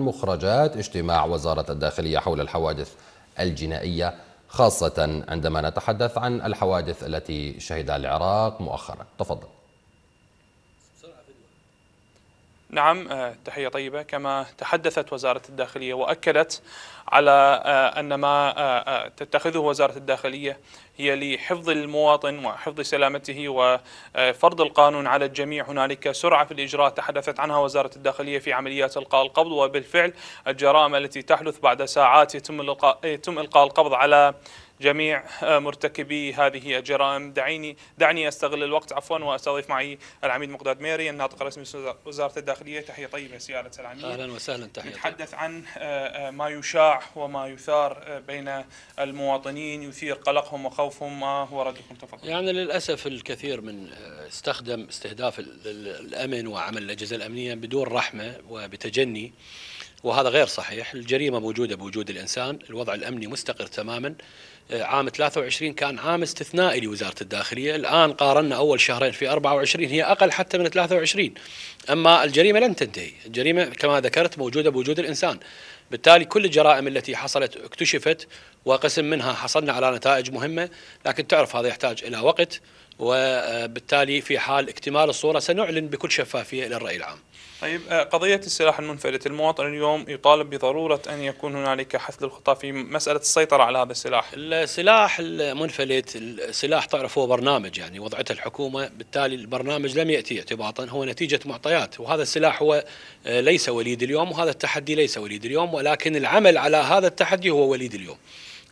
مخرجات اجتماع وزارة الداخلية حول الحوادث الجنائية خاصة عندما نتحدث عن الحوادث التي شهدها العراق مؤخرا تفضل نعم آه، تحية طيبة كما تحدثت وزارة الداخلية وأكدت على آه، أن ما آه، تتخذه وزارة الداخلية هي لحفظ المواطن وحفظ سلامته وفرض القانون على الجميع هنالك سرعة في الإجراء تحدثت عنها وزارة الداخلية في عمليات إلقاء القبض وبالفعل الجرائم التي تحدث بعد ساعات يتم إلقاء القبض على جميع آه، مرتكبي هذه الجرائم دعيني دعني استغل الوقت عفوا واستضيف معي العميد مقداد ميري الناطق الرسمي وزاره الداخليه تحيه طيبه سياده العميد اهلا وسهلا تحيه نتحدث عن آه، آه، ما يشاع وما يثار بين المواطنين يثير قلقهم وخوفهم ما هو ردكم تفضل يعني للاسف الكثير من استخدم استهداف الامن وعمل الاجهزه الامنيه بدون رحمه وبتجني وهذا غير صحيح الجريمة موجودة بوجود الإنسان الوضع الأمني مستقر تماما آه، عام 23 كان عام استثنائي لوزارة الداخلية الآن قارنا أول شهرين في 24 هي أقل حتى من 23 أما الجريمة لن تنتهي الجريمة كما ذكرت موجودة بوجود الإنسان بالتالي كل الجرائم التي حصلت اكتشفت وقسم منها حصلنا على نتائج مهمة لكن تعرف هذا يحتاج إلى وقت وبالتالي في حال اكتمال الصورة سنعلن بكل شفافية إلى الرأي العام طيب آه، قضية السلاح المنفلت المواطن اليوم يطالب بضرورة أن يكون هنالك حث للخطى في مسألة السيطرة على هذا السلاح السلاح المنفلت السلاح تعرف هو برنامج يعني وضعته الحكومة بالتالي البرنامج لم يأتي اعتباطا هو نتيجة معطيات وهذا السلاح هو آه، ليس وليد اليوم وهذا التحدي ليس وليد اليوم ولكن العمل على هذا التحدي هو وليد اليوم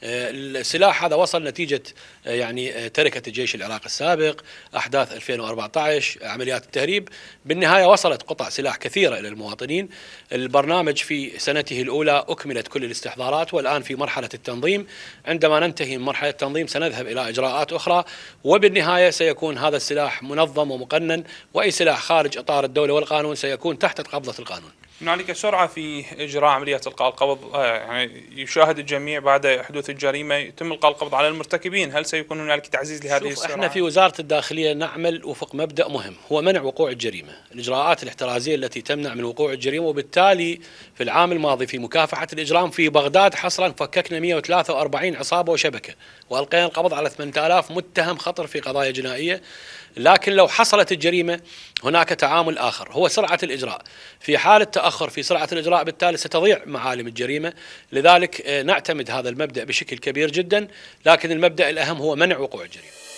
السلاح هذا وصل نتيجة آه، يعني آه، تركة الجيش العراقي السابق أحداث 2014 عمليات التهريب بالنهاية وصلت قطع سلاح كثيرة إلى المواطنين البرنامج في سنته الأولى أكملت كل الاستحضارات والآن في مرحلة التنظيم عندما ننتهي من مرحلة التنظيم سنذهب إلى إجراءات أخرى وبالنهاية سيكون هذا السلاح منظم ومقنن وأي سلاح خارج إطار الدولة والقانون سيكون تحت قبضة القانون هنالك سرعه في اجراء عمليه القاء القبض آه، يعني يشاهد الجميع بعد حدوث الجريمه يتم القاء القبض على المرتكبين هل سيكون هنالك تعزيز لهذه شوف السرعه احنا في وزاره الداخليه نعمل وفق مبدا مهم هو منع وقوع الجريمه الاجراءات الاحترازيه التي تمنع من وقوع الجريمه وبالتالي في العام الماضي في مكافحه الاجرام في بغداد حصرا فككنا 143 عصابه وشبكه والقينا القبض على 8000 متهم خطر في قضايا جنائيه لكن لو حصلت الجريمة هناك تعامل آخر هو سرعة الإجراء في حال التأخر في سرعة الإجراء بالتالي ستضيع معالم الجريمة لذلك آه، نعتمد هذا المبدأ بشكل كبير جدا لكن المبدأ الأهم هو منع وقوع الجريمة